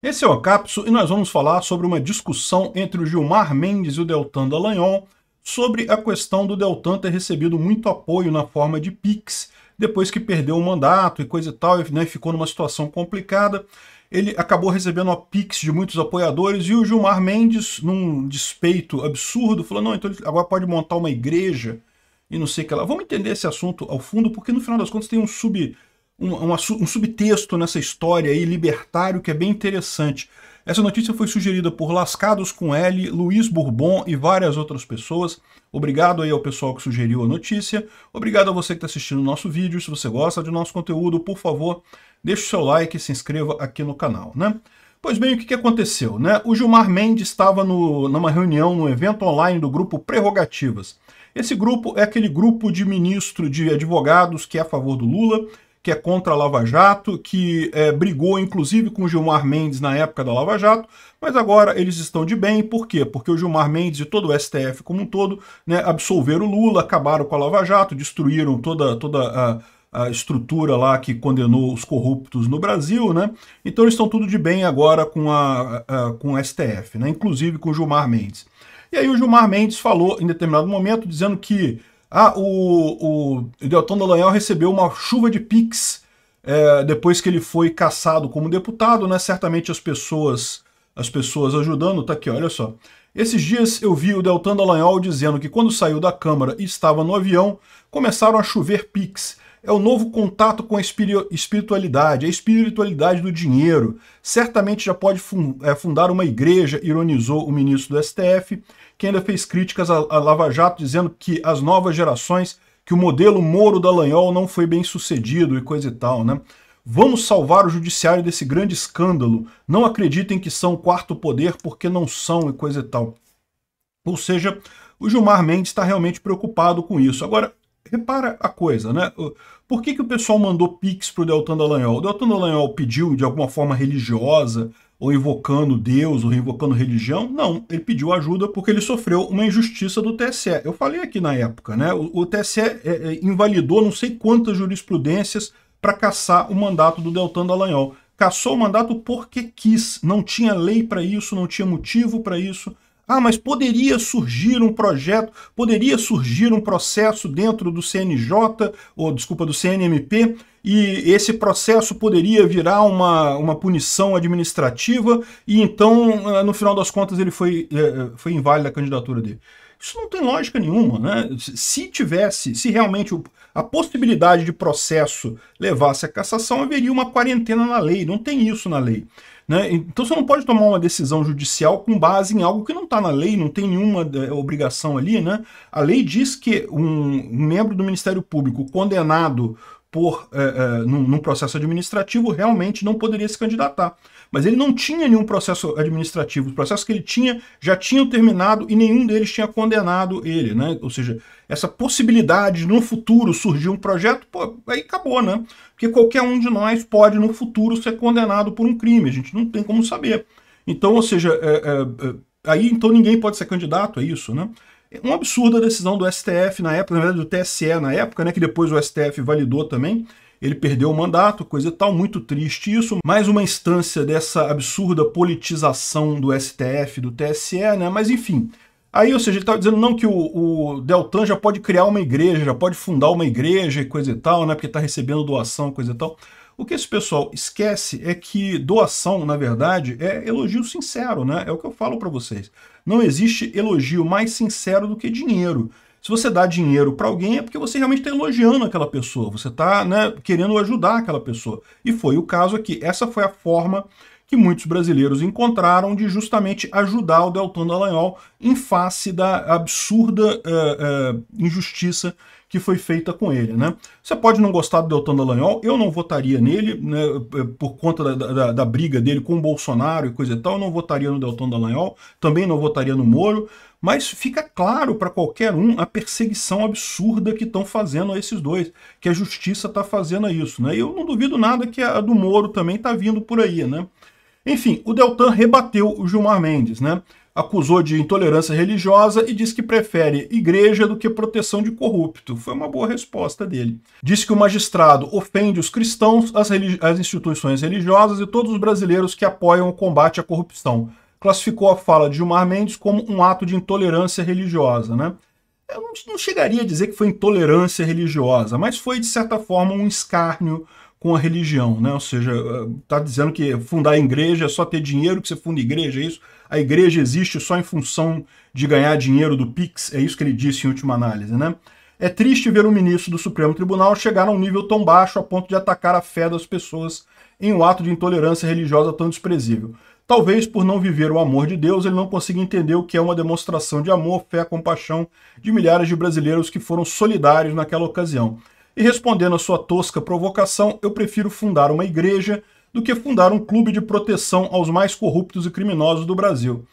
Esse é o Capso e nós vamos falar sobre uma discussão entre o Gilmar Mendes e o Deltan Dallagnol sobre a questão do Deltan ter recebido muito apoio na forma de PIX depois que perdeu o mandato e coisa e tal, e né, ficou numa situação complicada. Ele acabou recebendo a PIX de muitos apoiadores e o Gilmar Mendes, num despeito absurdo, falou, não, então ele agora pode montar uma igreja e não sei o que lá. Vamos entender esse assunto ao fundo, porque no final das contas tem um sub um, um, um subtexto nessa história aí, libertário que é bem interessante. Essa notícia foi sugerida por Lascados com L, Luiz Bourbon e várias outras pessoas. Obrigado aí ao pessoal que sugeriu a notícia. Obrigado a você que está assistindo o nosso vídeo. Se você gosta do nosso conteúdo, por favor, deixe o seu like e se inscreva aqui no canal, né? Pois bem, o que, que aconteceu, né? O Gilmar Mendes estava no, numa reunião, no evento online do grupo Prerrogativas. Esse grupo é aquele grupo de ministro de advogados que é a favor do Lula, que é contra a Lava Jato, que é, brigou inclusive com Gilmar Mendes na época da Lava Jato, mas agora eles estão de bem, por quê? Porque o Gilmar Mendes e todo o STF como um todo né, absolveram o Lula, acabaram com a Lava Jato, destruíram toda, toda a, a estrutura lá que condenou os corruptos no Brasil, né? Então eles estão tudo de bem agora com, a, a com o STF, né? inclusive com o Gilmar Mendes. E aí o Gilmar Mendes falou em determinado momento dizendo que ah, o, o Deltan Dallagnol recebeu uma chuva de pix é, depois que ele foi caçado como deputado, né? Certamente as pessoas, as pessoas ajudando, tá aqui, olha só. Esses dias eu vi o Deltan Dallagnol dizendo que quando saiu da Câmara e estava no avião, começaram a chover pix. É o novo contato com a espiritualidade, a espiritualidade do dinheiro. Certamente já pode é, fundar uma igreja, ironizou o ministro do STF, que ainda fez críticas à Lava Jato, dizendo que as novas gerações, que o modelo Moro da Lanhol não foi bem sucedido e coisa e tal, né? Vamos salvar o judiciário desse grande escândalo. Não acreditem que são o quarto poder porque não são e coisa e tal. Ou seja, o Gilmar Mendes está realmente preocupado com isso. Agora, repara a coisa, né? Por que, que o pessoal mandou pix pro Deltan Dallagnol? O Deltan Dallagnol pediu de alguma forma religiosa, ou invocando Deus, ou invocando religião? Não, ele pediu ajuda porque ele sofreu uma injustiça do TSE. Eu falei aqui na época, né? O, o TSE é, é, invalidou não sei quantas jurisprudências para caçar o mandato do Deltan Dallagnol. Caçou o mandato porque quis, não tinha lei para isso, não tinha motivo para isso ah, mas poderia surgir um projeto, poderia surgir um processo dentro do CNJ, ou desculpa, do CNMP, e esse processo poderia virar uma, uma punição administrativa, e então, ah, no final das contas, ele foi, eh, eh, foi inválido a candidatura dele. Isso não tem lógica nenhuma, né? Se tivesse, se realmente a possibilidade de processo levasse à cassação, haveria uma quarentena na lei, não tem isso na lei. Né? Então você não pode tomar uma decisão judicial com base em algo que não está na lei, não tem nenhuma é, obrigação ali. Né? A lei diz que um membro do Ministério Público condenado por é, é, num, num, processo administrativo realmente não poderia se candidatar. Mas ele não tinha nenhum processo administrativo. Os processos que ele tinha já tinham terminado e nenhum deles tinha condenado ele, né? Ou seja, essa possibilidade de no futuro surgir um projeto, pô, aí acabou, né? Porque qualquer um de nós pode no futuro ser condenado por um crime. A gente não tem como saber. Então, ou seja, é, é, é aí então ninguém pode ser candidato, é isso, né? É um absurdo a decisão do STF na época, na verdade do TSE na época, né, que depois o STF validou também. Ele perdeu o mandato, coisa e tal, muito triste isso. Mais uma instância dessa absurda politização do STF, do TSE, né? Mas enfim. Aí, ou seja, ele estava dizendo não que o, o, Deltan já pode criar uma igreja, já pode fundar uma igreja e coisa e tal, né? Porque está recebendo doação, coisa e tal. O que esse pessoal esquece é que doação, na verdade, é elogio sincero, né? É o que eu falo para vocês. Não existe elogio mais sincero do que dinheiro. Se você dá dinheiro para alguém é porque você realmente está elogiando aquela pessoa, você está né, querendo ajudar aquela pessoa. E foi o caso aqui. Essa foi a forma que muitos brasileiros encontraram de justamente ajudar o Deltan Dallagnol em face da absurda uh, uh, injustiça que foi feita com ele. Né? Você pode não gostar do Deltan Dallagnol, eu não votaria nele, né, eh, por conta da, da, da, briga dele com o Bolsonaro e coisa e tal, eu não votaria no Deltan Dallagnol, também não votaria no Moro, mas fica claro para qualquer um a perseguição absurda que estão fazendo a esses dois, que a justiça está fazendo a isso. Né? E eu não duvido nada que a do Moro também está vindo por aí. né? Enfim, o Deltan rebateu o Gilmar Mendes, né? Acusou de intolerância religiosa e disse que prefere igreja do que proteção de corrupto. Foi uma boa resposta dele. Disse que o magistrado ofende os cristãos, as, as instituições religiosas e todos os brasileiros que apoiam o combate à corrupção classificou a fala de Gilmar Mendes como um ato de intolerância religiosa. Né? eu não chegaria a dizer que foi intolerância religiosa, mas foi, de certa forma, um escárnio com a religião, né? Ou seja, está eh, dizendo que fundar a igreja é só ter dinheiro que você funda a igreja, é isso? A igreja existe só em função de ganhar dinheiro do Pix, é isso que ele disse em última análise, né? É triste ver um ministro do Supremo Tribunal chegar a um nível tão baixo a ponto de atacar a fé das pessoas em um ato de intolerância religiosa tão desprezível. Talvez por não viver o amor de Deus, ele não consiga entender o que é uma demonstração de amor, fé, compaixão de milhares de brasileiros que foram solidários naquela ocasião. E respondendo à sua tosca provocação, eu prefiro fundar uma igreja do que fundar um clube de proteção aos mais corruptos e criminosos do Brasil.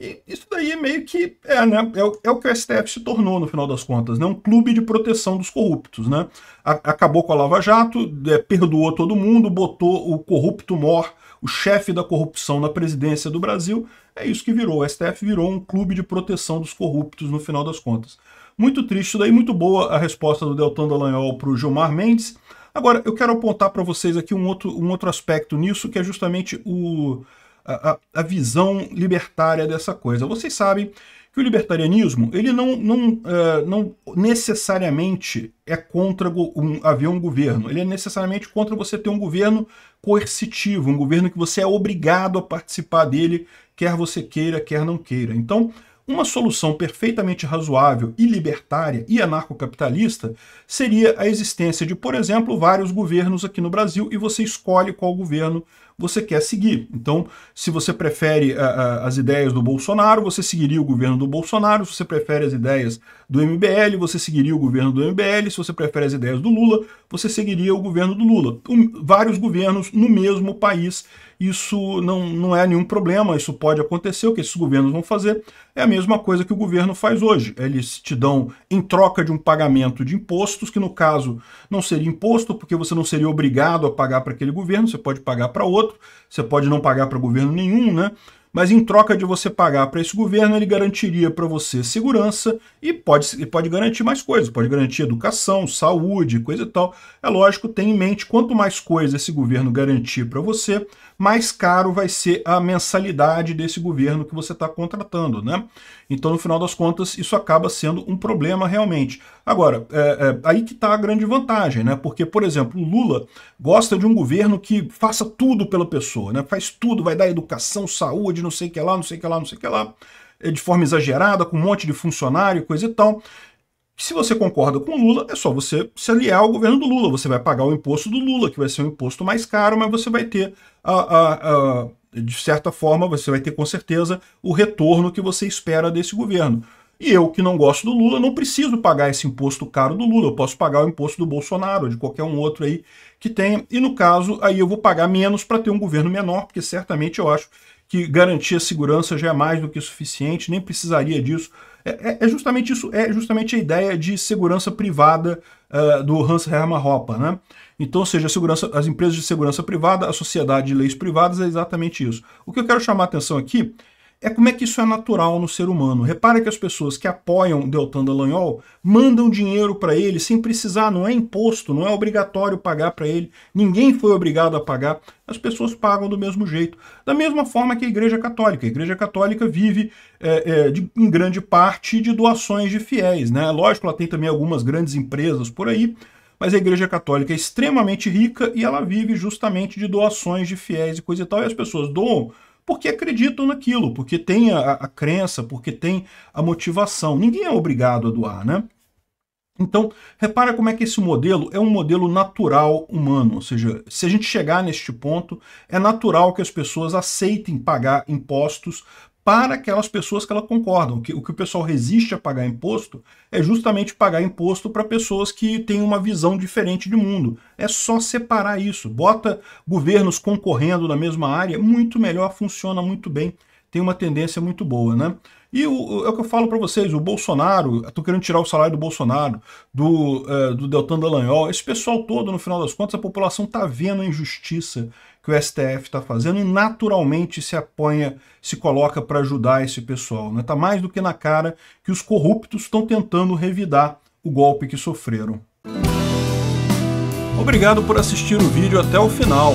E isso daí é meio que é, né? é, o, é o que o STF se tornou no final das contas, né? um clube de proteção dos corruptos. Né? A, acabou com a Lava Jato, é, perdoou todo mundo, botou o corrupto mor, o chefe da corrupção na presidência do Brasil. É isso que virou. O STF virou um clube de proteção dos corruptos no final das contas. Muito triste isso daí, muito boa a resposta do Deltan Dallagnol para o Gilmar Mendes. Agora, eu quero apontar para vocês aqui um outro, um outro aspecto nisso, que é justamente o a, a, visão libertária dessa coisa. Vocês sabem que o libertarianismo ele não, não, uh, não necessariamente é contra um, haver um governo, ele é necessariamente contra você ter um governo coercitivo, um governo que você é obrigado a participar dele, quer você queira, quer não queira. Então, uma solução perfeitamente razoável e libertária e anarcocapitalista seria a existência de, por exemplo, vários governos aqui no Brasil e você escolhe qual governo você quer seguir. Então, se você prefere eh, eh, as ideias do Bolsonaro, você seguiria o governo do Bolsonaro. Se você prefere as ideias do MBL, você seguiria o governo do MBL. Se você prefere as ideias do Lula, você seguiria o governo do Lula. Um, vários governos no mesmo país isso não, não é nenhum problema, isso pode acontecer, o que esses governos vão fazer é a mesma coisa que o governo faz hoje. Eles te dão em troca de um pagamento de impostos, que no caso não seria imposto, porque você não seria obrigado a pagar para aquele governo, você pode pagar para outro, você pode não pagar para governo nenhum, né? mas em troca de você pagar para esse governo, ele garantiria para você segurança e pode, pode garantir mais coisas, pode garantir educação, saúde, coisa e tal. É lógico, tenha em mente, quanto mais coisa esse governo garantir para você, mais caro vai ser a mensalidade desse governo que você está contratando, né? Então, no final das contas, isso acaba sendo um problema realmente. Agora, é, é, aí que está a grande vantagem, né? Porque, por exemplo, o Lula gosta de um governo que faça tudo pela pessoa, né? Faz tudo, vai dar educação, saúde, não sei o que lá, não sei o que lá, não sei o que lá, é de forma exagerada, com um monte de funcionário, coisa e tal. Se você concorda com o Lula, é só você se aliar ao governo do Lula. Você vai pagar o imposto do Lula, que vai ser um imposto mais caro, mas você vai ter, de certa forma, você vai ter com certeza o retorno que você espera desse governo. E eu, que não gosto do Lula, não preciso pagar esse imposto caro do Lula. Eu posso pagar o imposto do Bolsonaro, de qualquer um outro aí que tenha. E no caso, aí eu vou pagar menos para ter um governo menor, porque certamente eu acho que garantir a segurança já é mais do que suficiente, nem precisaria disso é, é, é, justamente isso, é justamente a ideia de segurança privada uh, do Hans Hermann Hoppe, né? Então, ou seja, as empresas de segurança privada, a sociedade de leis privadas é exatamente isso. O que eu quero chamar a atenção aqui é como é que isso é natural no ser humano. Repara que as pessoas que apoiam Deltan Dallagnol mandam dinheiro para ele sem precisar, não é imposto, não é obrigatório pagar para ele, ninguém foi obrigado a pagar, as pessoas pagam do mesmo jeito. Da mesma forma que a Igreja Católica. A Igreja Católica vive é, é, de, em grande parte de doações de fiéis. Né? Lógico, ela tem também algumas grandes empresas por aí, mas a Igreja Católica é extremamente rica e ela vive justamente de doações de fiéis e coisa e tal, e as pessoas doam porque acreditam naquilo, porque tem a, a crença, porque tem a motivação. Ninguém é obrigado a doar, né? Então, repara como é que esse modelo é um modelo natural humano, ou seja, se a gente chegar neste ponto, é natural que as pessoas aceitem pagar impostos para aquelas pessoas que elas concordam. O que, o que o pessoal resiste a pagar imposto é justamente pagar imposto para pessoas que têm uma visão diferente de mundo. É só separar isso. Bota governos concorrendo na mesma área, muito melhor, funciona muito bem, tem uma tendência muito boa, né? E o, é o que eu falo para vocês, o Bolsonaro, estou querendo tirar o salário do Bolsonaro, do, é, do Deltan Dallagnol, esse pessoal todo, no final das contas, a população está vendo a injustiça que o STF está fazendo e naturalmente se apanha, se coloca para ajudar esse pessoal. Está né? mais do que na cara que os corruptos estão tentando revidar o golpe que sofreram. Obrigado por assistir o vídeo até o final.